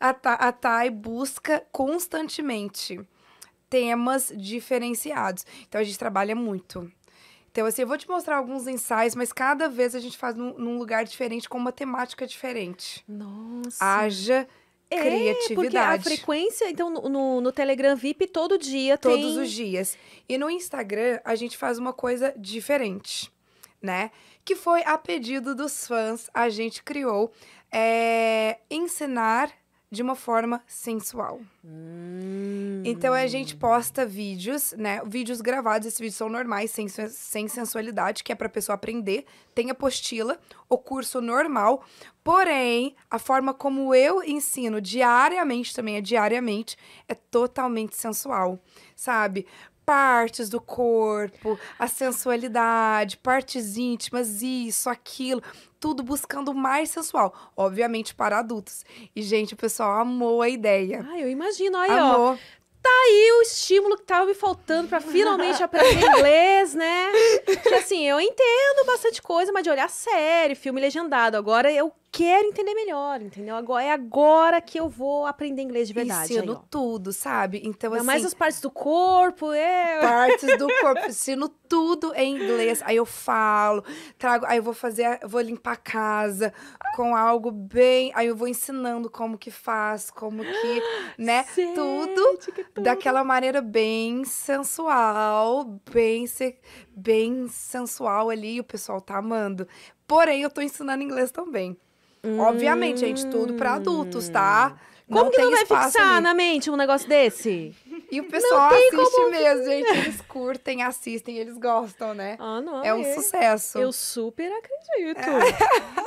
a, a Thay busca constantemente temas diferenciados. Então a gente trabalha muito. Então, assim, eu vou te mostrar alguns ensaios, mas cada vez a gente faz num, num lugar diferente, com uma temática diferente. Nossa. Haja é, criatividade. Porque a frequência, então, no, no Telegram VIP, todo dia Todos tem... os dias. E no Instagram, a gente faz uma coisa diferente, né? Que foi, a pedido dos fãs, a gente criou é, ensinar de uma forma sensual. Hum. Então a gente posta vídeos, né? Vídeos gravados, esses vídeos são normais, sem, sem sensualidade, que é pra pessoa aprender. Tem apostila, o curso normal. Porém, a forma como eu ensino diariamente, também é diariamente, é totalmente sensual, sabe? partes do corpo, a sensualidade, partes íntimas, isso, aquilo, tudo buscando mais sensual, obviamente para adultos. E gente, o pessoal amou a ideia. Ah, eu imagino, aí amou. ó tá aí o estímulo que tava me faltando para finalmente aprender inglês, né? Que assim, eu entendo bastante coisa, mas de olhar série, filme legendado. Agora eu quero entender melhor, entendeu? Agora, é agora que eu vou aprender inglês de verdade. Ensino aí, tudo, sabe? Então, é assim... Mais as partes do corpo, é partes do corpo, ensino tudo em inglês. Aí eu falo, trago, aí eu vou fazer, vou limpar a casa com algo bem, aí eu vou ensinando como que faz, como que, né, Gente, tudo, que tudo, daquela maneira bem sensual, bem bem sensual ali, e o pessoal tá amando. Porém, eu tô ensinando inglês também. Hum. Obviamente, gente, tudo para adultos, tá? Hum. Como não que não vai fixar ali. na mente um negócio desse? E o pessoal assiste como... mesmo, gente. Eles curtem, assistem, eles gostam, né? Ah, não. É um é. sucesso. Eu super acredito. É.